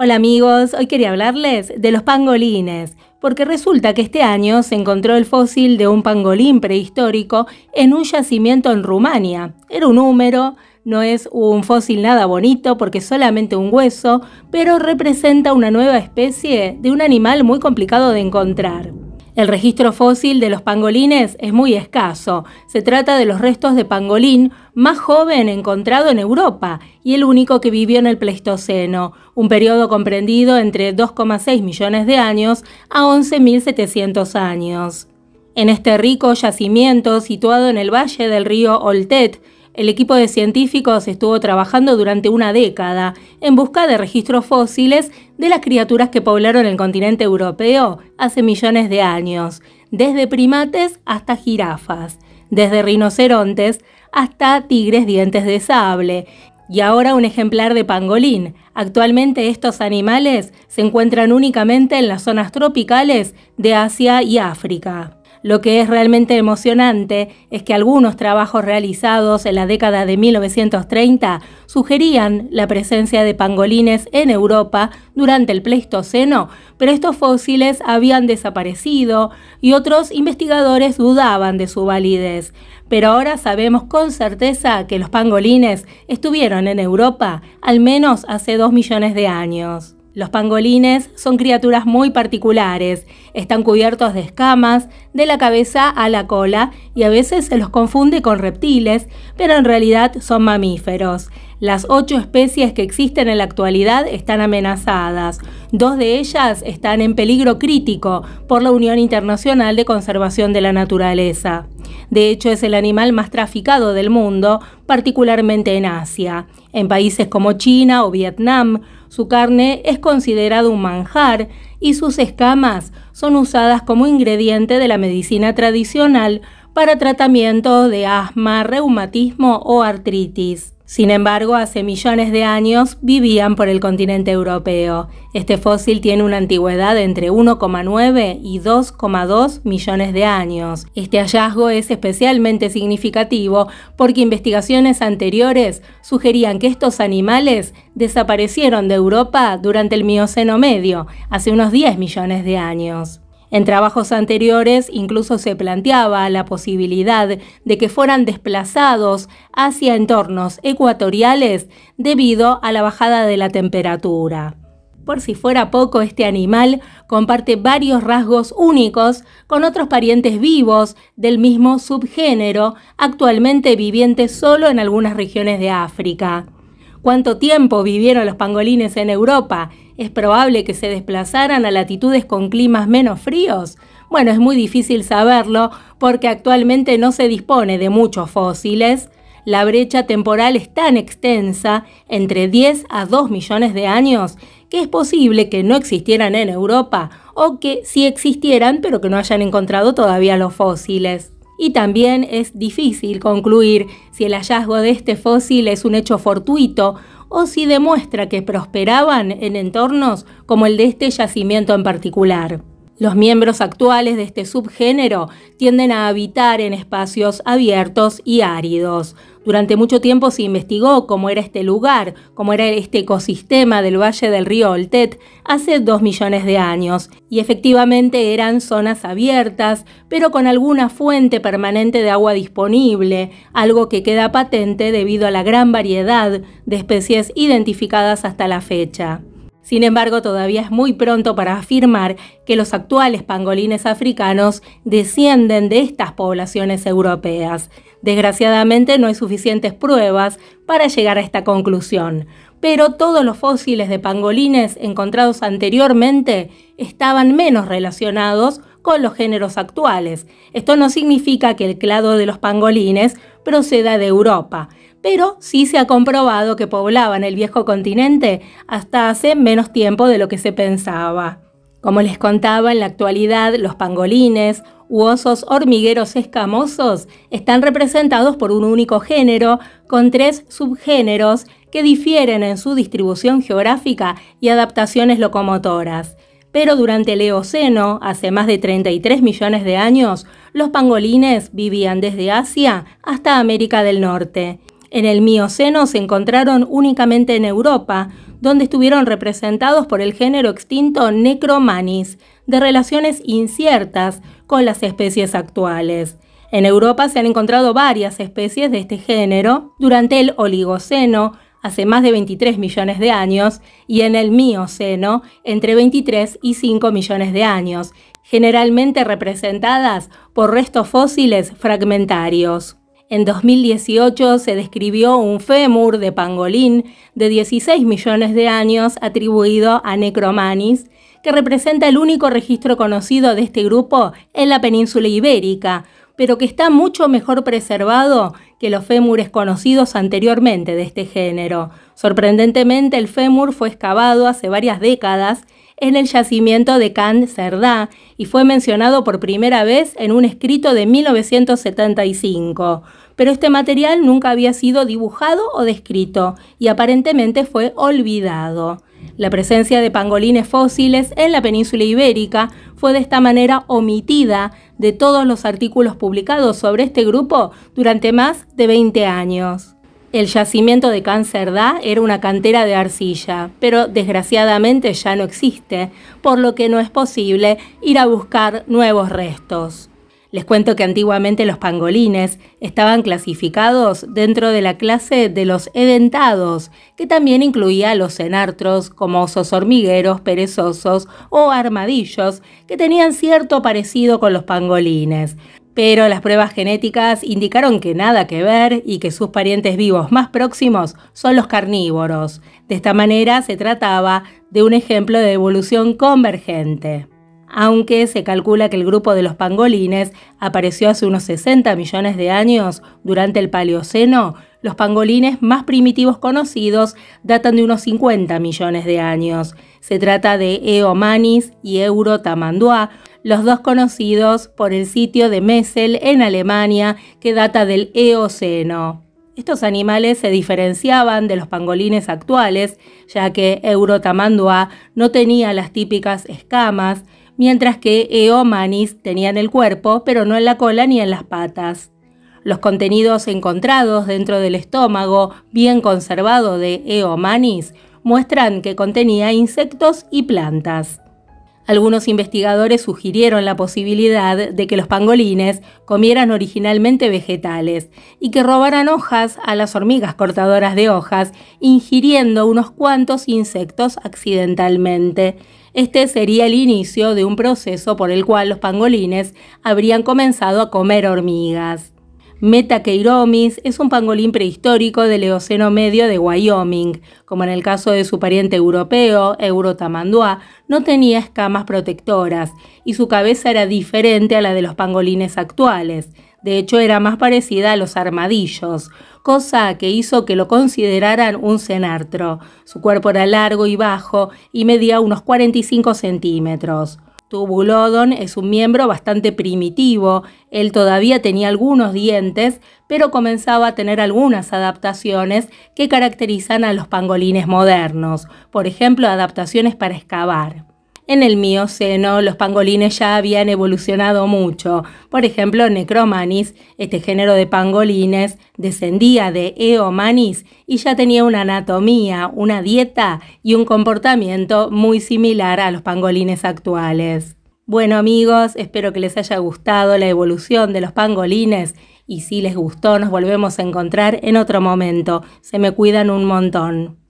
Hola amigos, hoy quería hablarles de los pangolines, porque resulta que este año se encontró el fósil de un pangolín prehistórico en un yacimiento en Rumania. Era un húmero, no es un fósil nada bonito porque es solamente un hueso, pero representa una nueva especie de un animal muy complicado de encontrar. El registro fósil de los pangolines es muy escaso. Se trata de los restos de pangolín más joven encontrado en Europa y el único que vivió en el Pleistoceno, un periodo comprendido entre 2,6 millones de años a 11.700 años. En este rico yacimiento, situado en el valle del río Oltet, el equipo de científicos estuvo trabajando durante una década en busca de registros fósiles de las criaturas que poblaron el continente europeo hace millones de años, desde primates hasta jirafas, desde rinocerontes hasta tigres dientes de sable, y ahora un ejemplar de pangolín. Actualmente estos animales se encuentran únicamente en las zonas tropicales de Asia y África. Lo que es realmente emocionante es que algunos trabajos realizados en la década de 1930 sugerían la presencia de pangolines en Europa durante el Pleistoceno, pero estos fósiles habían desaparecido y otros investigadores dudaban de su validez. Pero ahora sabemos con certeza que los pangolines estuvieron en Europa al menos hace dos millones de años. Los pangolines son criaturas muy particulares. Están cubiertos de escamas, de la cabeza a la cola, y a veces se los confunde con reptiles, pero en realidad son mamíferos. Las ocho especies que existen en la actualidad están amenazadas. Dos de ellas están en peligro crítico por la Unión Internacional de Conservación de la Naturaleza. De hecho, es el animal más traficado del mundo, particularmente en Asia. En países como China o Vietnam, su carne es considerada un manjar y sus escamas son usadas como ingrediente de la medicina tradicional para tratamiento de asma, reumatismo o artritis. Sin embargo, hace millones de años vivían por el continente europeo. Este fósil tiene una antigüedad entre 1,9 y 2,2 millones de años. Este hallazgo es especialmente significativo porque investigaciones anteriores sugerían que estos animales desaparecieron de Europa durante el Mioceno medio, hace unos 10 millones de años. En trabajos anteriores incluso se planteaba la posibilidad de que fueran desplazados hacia entornos ecuatoriales debido a la bajada de la temperatura. Por si fuera poco, este animal comparte varios rasgos únicos con otros parientes vivos del mismo subgénero, actualmente viviente solo en algunas regiones de África cuánto tiempo vivieron los pangolines en Europa, ¿es probable que se desplazaran a latitudes con climas menos fríos? Bueno, es muy difícil saberlo porque actualmente no se dispone de muchos fósiles. La brecha temporal es tan extensa, entre 10 a 2 millones de años, que es posible que no existieran en Europa o que sí existieran pero que no hayan encontrado todavía los fósiles y también es difícil concluir si el hallazgo de este fósil es un hecho fortuito o si demuestra que prosperaban en entornos como el de este yacimiento en particular. Los miembros actuales de este subgénero tienden a habitar en espacios abiertos y áridos, durante mucho tiempo se investigó cómo era este lugar, cómo era este ecosistema del valle del río Oltet hace dos millones de años, y efectivamente eran zonas abiertas, pero con alguna fuente permanente de agua disponible, algo que queda patente debido a la gran variedad de especies identificadas hasta la fecha. Sin embargo, todavía es muy pronto para afirmar que los actuales pangolines africanos descienden de estas poblaciones europeas. Desgraciadamente no hay suficientes pruebas para llegar a esta conclusión, pero todos los fósiles de pangolines encontrados anteriormente estaban menos relacionados con los géneros actuales. Esto no significa que el clado de los pangolines proceda de Europa, pero sí se ha comprobado que poblaban el viejo continente hasta hace menos tiempo de lo que se pensaba. Como les contaba, en la actualidad los pangolines u osos hormigueros escamosos están representados por un único género, con tres subgéneros que difieren en su distribución geográfica y adaptaciones locomotoras. Pero durante el Eoceno, hace más de 33 millones de años, los pangolines vivían desde Asia hasta América del Norte. En el Mioceno se encontraron únicamente en Europa, donde estuvieron representados por el género extinto Necromanis, de relaciones inciertas con las especies actuales. En Europa se han encontrado varias especies de este género durante el Oligoceno, hace más de 23 millones de años, y en el Mioceno, entre 23 y 5 millones de años, generalmente representadas por restos fósiles fragmentarios. En 2018 se describió un fémur de pangolín de 16 millones de años atribuido a Necromanis, que representa el único registro conocido de este grupo en la península ibérica, pero que está mucho mejor preservado que los fémures conocidos anteriormente de este género. Sorprendentemente, el fémur fue excavado hace varias décadas en el yacimiento de Can Cerdá y fue mencionado por primera vez en un escrito de 1975 pero este material nunca había sido dibujado o descrito y aparentemente fue olvidado. La presencia de pangolines fósiles en la península ibérica fue de esta manera omitida de todos los artículos publicados sobre este grupo durante más de 20 años. El yacimiento de Cáncerda era una cantera de arcilla, pero desgraciadamente ya no existe, por lo que no es posible ir a buscar nuevos restos. Les cuento que antiguamente los pangolines estaban clasificados dentro de la clase de los edentados, que también incluía a los cenartros como osos hormigueros, perezosos o armadillos, que tenían cierto parecido con los pangolines. Pero las pruebas genéticas indicaron que nada que ver y que sus parientes vivos más próximos son los carnívoros. De esta manera se trataba de un ejemplo de evolución convergente aunque se calcula que el grupo de los pangolines apareció hace unos 60 millones de años durante el Paleoceno, los pangolines más primitivos conocidos datan de unos 50 millones de años. Se trata de Eomanis y Eurotamandua, los dos conocidos por el sitio de Messel en Alemania que data del Eoceno. Estos animales se diferenciaban de los pangolines actuales, ya que Eurotamandua no tenía las típicas escamas, mientras que Eomanis tenía en el cuerpo, pero no en la cola ni en las patas. Los contenidos encontrados dentro del estómago bien conservado de Eomanis muestran que contenía insectos y plantas. Algunos investigadores sugirieron la posibilidad de que los pangolines comieran originalmente vegetales y que robaran hojas a las hormigas cortadoras de hojas, ingiriendo unos cuantos insectos accidentalmente, este sería el inicio de un proceso por el cual los pangolines habrían comenzado a comer hormigas. Metaqueiromis es un pangolín prehistórico del Eoceno medio de Wyoming. Como en el caso de su pariente europeo, Eurotamandua, no tenía escamas protectoras y su cabeza era diferente a la de los pangolines actuales. De hecho, era más parecida a los armadillos, cosa que hizo que lo consideraran un cenartro. Su cuerpo era largo y bajo y medía unos 45 centímetros. Tubulodon es un miembro bastante primitivo, él todavía tenía algunos dientes, pero comenzaba a tener algunas adaptaciones que caracterizan a los pangolines modernos, por ejemplo, adaptaciones para excavar. En el Mioceno, los pangolines ya habían evolucionado mucho. Por ejemplo, Necromanis, este género de pangolines, descendía de Eomanis y ya tenía una anatomía, una dieta y un comportamiento muy similar a los pangolines actuales. Bueno amigos, espero que les haya gustado la evolución de los pangolines y si les gustó nos volvemos a encontrar en otro momento. Se me cuidan un montón.